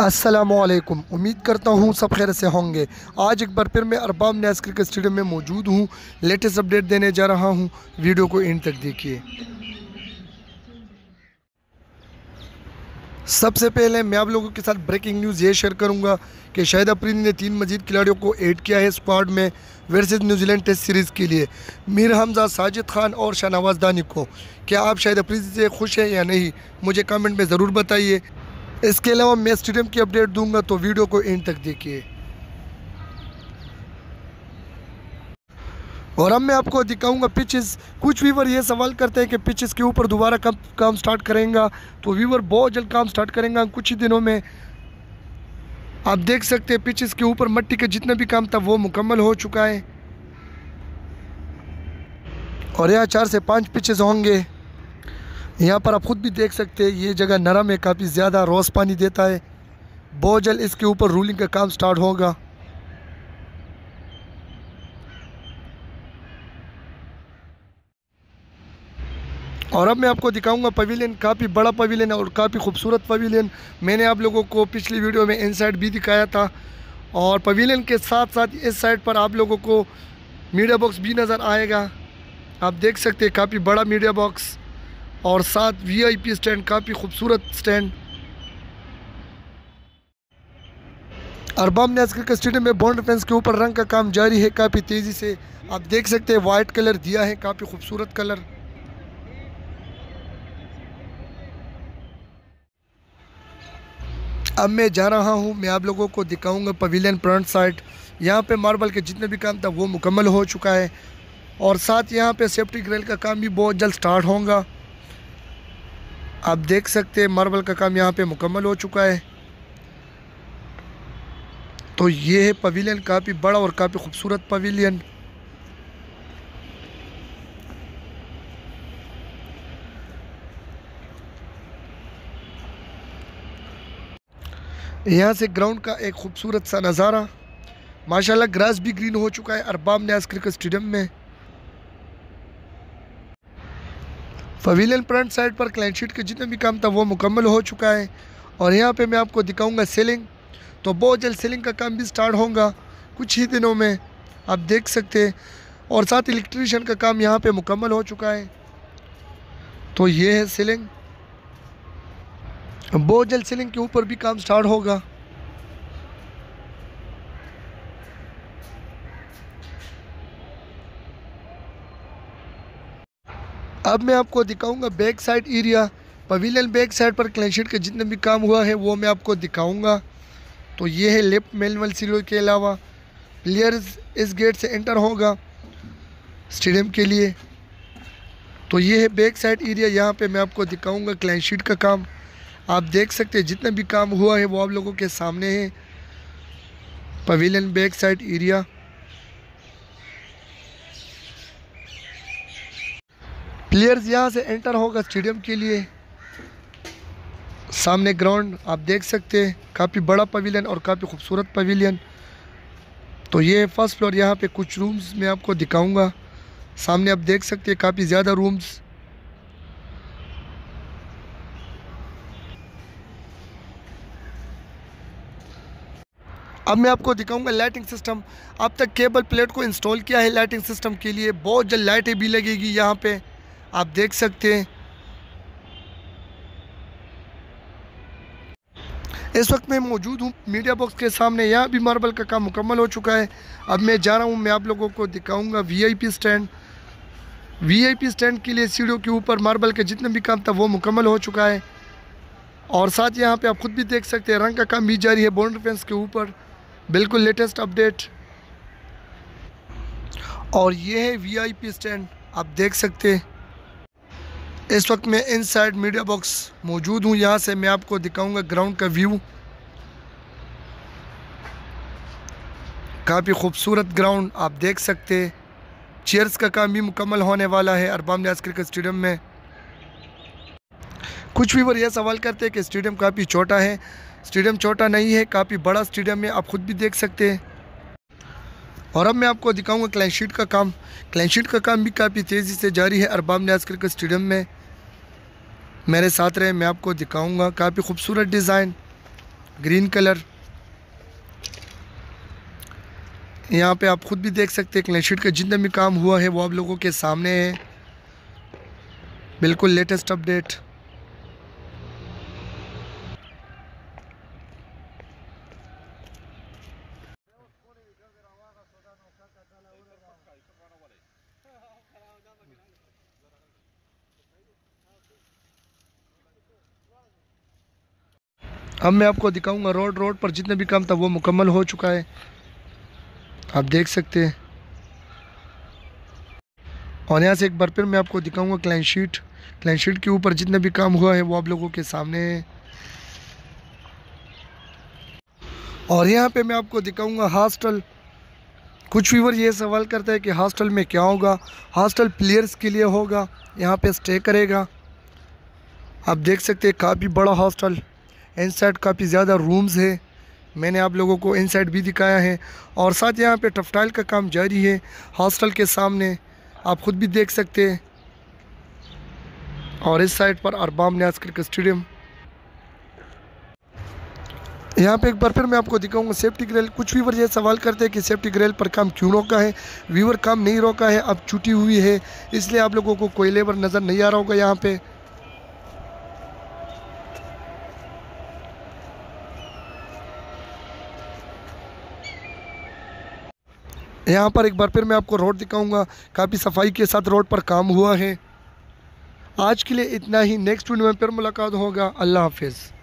असलकम उम्मीद करता हूँ सब खैर से होंगे आज एक बार फिर मैं अरबाब न्यास क्रिकेट स्टेडियम में मौजूद हूँ लेटेस्ट अपडेट देने जा रहा हूँ वीडियो को एंड तक देखिए सबसे पहले मैं आप लोगों के साथ ब्रेकिंग न्यूज़ ये शेयर करूँगा कि शाहिद अफरीदी ने तीन मजीद खिलाड़ियों को ऐड किया है स्क्वाड में वर्सेज न्यूजीलैंड टेस्ट सीरीज़ के लिए मीर हमजा साजिद खान और शाहनवाज दानी को क्या आप शाहिद अफरीदी से खुश हैं या नहीं मुझे कमेंट में ज़रूर बताइए इसके अलावा मैं स्टेडियम की अपडेट दूंगा तो वीडियो को एंड तक देखिए और अब मैं आपको दिखाऊंगा पिचेस कुछ व्यूवर ये सवाल करते हैं कि पिचेस के ऊपर दोबारा कब काम स्टार्ट करेंगे तो व्यूवर बहुत जल्द काम स्टार्ट करेंगे कुछ ही दिनों में आप देख सकते हैं पिचेस के ऊपर मट्टी का जितना भी काम था वो मुकम्मल हो चुका है और यहाँ चार से पाँच पिचेस होंगे यहाँ पर आप ख़ुद भी देख सकते हैं ये जगह नरम है काफ़ी ज़्यादा रोस पानी देता है बहुत जल्द इसके ऊपर रूलिंग का काम स्टार्ट होगा और अब मैं आपको दिखाऊंगा पवेलियन काफ़ी बड़ा पवेलियन और काफ़ी खूबसूरत पवेलियन मैंने आप लोगों को पिछली वीडियो में इनसाइड भी दिखाया था और पवेलियन के साथ साथ इस साइड पर आप लोगों को मीडिया बॉक्स भी नज़र आएगा आप देख सकते हैं काफ़ी बड़ा मीडिया बॉक्स और साथ वीआईपी स्टैंड काफ़ी खूबसूरत स्टैंड अरबाम नेशनल के स्टेडियम में बॉन्ड फेंस के ऊपर रंग का काम जारी है काफ़ी तेज़ी से आप देख सकते हैं वाइट कलर दिया है काफ़ी खूबसूरत कलर अब मैं जा रहा हूं मैं आप लोगों को दिखाऊंगा पवेलियन फ्रंट साइड यहां पे मार्बल के जितने भी काम था वो मुकम्मल हो चुका है और साथ यहां पे सेफ्टी ग्रिल का काम भी बहुत जल्द स्टार्ट होगा आप देख सकते हैं मार्बल का काम यहाँ पे मुकम्मल हो चुका है तो ये है पवेलियन काफ़ी बड़ा और काफ़ी खूबसूरत पवेलियन यहाँ से ग्राउंड का एक खूबसूरत सा नज़ारा माशाल्लाह ग्रास भी ग्रीन हो चुका है अरबाम न्यास क्रिकेट स्टेडियम में फवीलन फ्रंट साइड पर क्लाइंट शीट के जितने भी काम था वो मुकम्मल हो चुका है और यहाँ पे मैं आपको दिखाऊंगा सेलिंग तो बहुत जल्द सेलिंग का काम भी स्टार्ट होगा कुछ ही दिनों में आप देख सकते हैं और साथ इलेक्ट्रीशियन का काम यहाँ पे मुकम्मल हो चुका है तो ये है सेलिंग बहुत जल्द सेलिंग के ऊपर भी काम स्टार्ट होगा अब मैं आपको दिखाऊंगा back side area pavilion back side पर क्लैनशीट का जितना भी काम हुआ है वो मैं आपको दिखाऊंगा तो ये है लेफ्ट मेनवल सिलो के अलावा प्लेयर्स इस गेट से एंटर होगा स्टेडियम के लिए तो ये है बैक साइड एरिया यहाँ पे मैं आपको दिखाऊंगा क्लैनशीट का काम आप देख सकते हैं जितना भी काम हुआ है वो आप लोगों के सामने है pavilion back side area players यहाँ से एंटर होगा स्टेडियम के लिए सामने ग्राउंड आप देख सकते हैं काफ़ी बड़ा पवेलियन और काफ़ी खूबसूरत पवेलियन तो ये फर्स्ट फ्लोर यहाँ पे कुछ रूम्स मैं आपको दिखाऊंगा सामने आप देख सकते हैं काफ़ी ज़्यादा रूम्स अब मैं आपको दिखाऊंगा लाइटिंग सिस्टम अब तक केबल प्लेट को इंस्टॉल किया है लाइटिंग सिस्टम के लिए बहुत जल्द लाइटें भी लगेगी यहाँ पे आप देख सकते हैं इस वक्त मैं मौजूद हूँ मीडिया बॉक्स के सामने यहाँ भी मार्बल का काम मुकम्मल हो चुका है अब मैं जा रहा हूँ मैं आप लोगों को दिखाऊंगा वीआईपी स्टैंड वीआईपी स्टैंड के लिए सीढ़ियों के ऊपर मार्बल के जितने भी काम था वो मुकम्मल हो चुका है और साथ यहाँ पे आप ख़ुद भी देख सकते हैं रंग का काम भी जारी है बॉन्डर फेंस के ऊपर बिल्कुल लेटेस्ट अपडेट और ये है पी स्टैंड आप देख सकते हैं इस वक्त मैं इनसाइड मीडिया बॉक्स मौजूद हूँ यहाँ से मैं आपको दिखाऊंगा ग्राउंड का व्यू काफ़ी खूबसूरत ग्राउंड आप देख सकते चेयर्स का काम भी मुकम्मल होने वाला है अरबाम न्याज क्रिकेट स्टेडियम में कुछ व्यूवर यह सवाल करते हैं कि स्टेडियम काफ़ी छोटा है स्टेडियम छोटा नहीं है काफ़ी बड़ा स्टेडियम है आप ख़ुद भी देख सकते हैं और अब मैं आपको दिखाऊंगा क्लैन का काम क्लैन का काम भी काफ़ी तेज़ी से जारी है अरबाम न्याज क्रिकेट स्टेडियम में मेरे साथ रहे मैं आपको दिखाऊंगा काफ़ी खूबसूरत डिज़ाइन ग्रीन कलर यहाँ पे आप ख़ुद भी देख सकते हैं क्लेशीट का जितना भी काम हुआ है वो आप लोगों के सामने है बिल्कुल लेटेस्ट अपडेट अब मैं आपको दिखाऊंगा रोड रोड पर जितने भी काम था वो मुकम्मल हो चुका है आप देख सकते हैं और यहाँ से एक बार फिर मैं आपको दिखाऊंगा क्लाइन शीट क्लाइन शीट के ऊपर जितने भी काम हुआ है वो आप लोगों के सामने है और यहाँ पे मैं आपको दिखाऊंगा हॉस्टल कुछ व्यूवर ये सवाल करता है कि हॉस्टल में क्या होगा हॉस्टल प्लेयर्स के लिए होगा यहाँ पे स्टे करेगा आप देख सकते हैं काफ़ी बड़ा हॉस्टल इनसाइड काफ़ी ज़्यादा रूम्स है मैंने आप लोगों को इनसाइड भी दिखाया है और साथ यहाँ पे टफटाइल का काम जारी है हॉस्टल के सामने आप ख़ुद भी देख सकते हैं और इस साइड पर अरबाम न्याज क्रिकेट स्टेडियम यहाँ पे एक बार फिर मैं आपको दिखाऊंगा सेफ्टी ग्रेल कुछ व्यूवर यह सवाल करते हैं कि सेफ्टी ग्रेल पर काम क्यों रोका है व्यूवर काम नहीं रोका है अब छुटी हुई है इसलिए आप लोगों को कोई लेबर नज़र नहीं आ रहा होगा यहाँ पे यहाँ पर एक बार फिर मैं आपको रोड दिखाऊंगा काफ़ी सफाई के साथ रोड पर काम हुआ है आज के लिए इतना ही नेक्स्ट वीडियो में फिर मुलाकात होगा अल्लाह हाफिज़